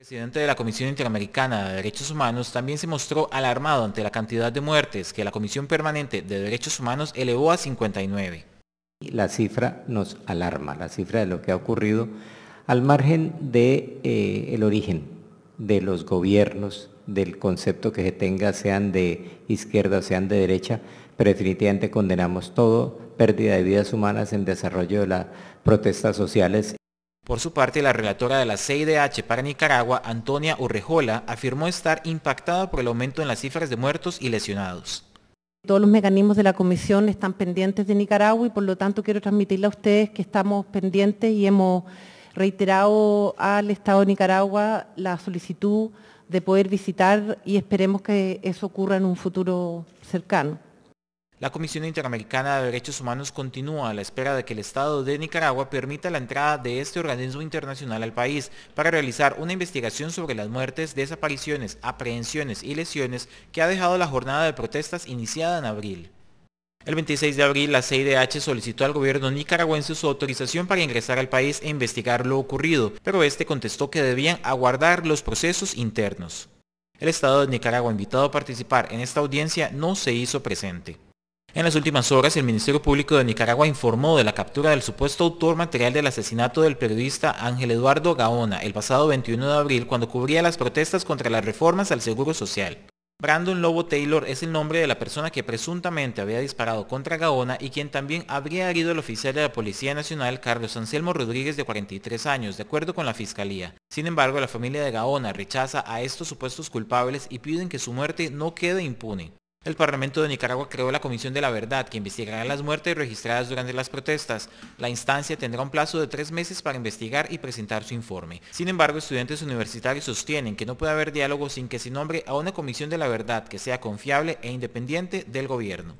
El presidente de la Comisión Interamericana de Derechos Humanos también se mostró alarmado ante la cantidad de muertes que la Comisión Permanente de Derechos Humanos elevó a 59. La cifra nos alarma, la cifra de lo que ha ocurrido al margen del de, eh, origen de los gobiernos, del concepto que se tenga, sean de izquierda o sean de derecha, pero definitivamente condenamos todo, pérdida de vidas humanas en desarrollo de las protestas sociales por su parte, la relatora de la CIDH para Nicaragua, Antonia Urrejola, afirmó estar impactada por el aumento en las cifras de muertos y lesionados. Todos los mecanismos de la Comisión están pendientes de Nicaragua y por lo tanto quiero transmitirle a ustedes que estamos pendientes y hemos reiterado al Estado de Nicaragua la solicitud de poder visitar y esperemos que eso ocurra en un futuro cercano. La Comisión Interamericana de Derechos Humanos continúa a la espera de que el Estado de Nicaragua permita la entrada de este organismo internacional al país para realizar una investigación sobre las muertes, desapariciones, aprehensiones y lesiones que ha dejado la jornada de protestas iniciada en abril. El 26 de abril, la CIDH solicitó al gobierno nicaragüense su autorización para ingresar al país e investigar lo ocurrido, pero este contestó que debían aguardar los procesos internos. El Estado de Nicaragua, invitado a participar en esta audiencia, no se hizo presente. En las últimas horas, el Ministerio Público de Nicaragua informó de la captura del supuesto autor material del asesinato del periodista Ángel Eduardo Gaona el pasado 21 de abril cuando cubría las protestas contra las reformas al Seguro Social. Brandon Lobo Taylor es el nombre de la persona que presuntamente había disparado contra Gaona y quien también habría herido al oficial de la Policía Nacional Carlos Anselmo Rodríguez de 43 años, de acuerdo con la Fiscalía. Sin embargo, la familia de Gaona rechaza a estos supuestos culpables y piden que su muerte no quede impune. El Parlamento de Nicaragua creó la Comisión de la Verdad, que investigará las muertes registradas durante las protestas. La instancia tendrá un plazo de tres meses para investigar y presentar su informe. Sin embargo, estudiantes universitarios sostienen que no puede haber diálogo sin que se nombre a una Comisión de la Verdad que sea confiable e independiente del gobierno.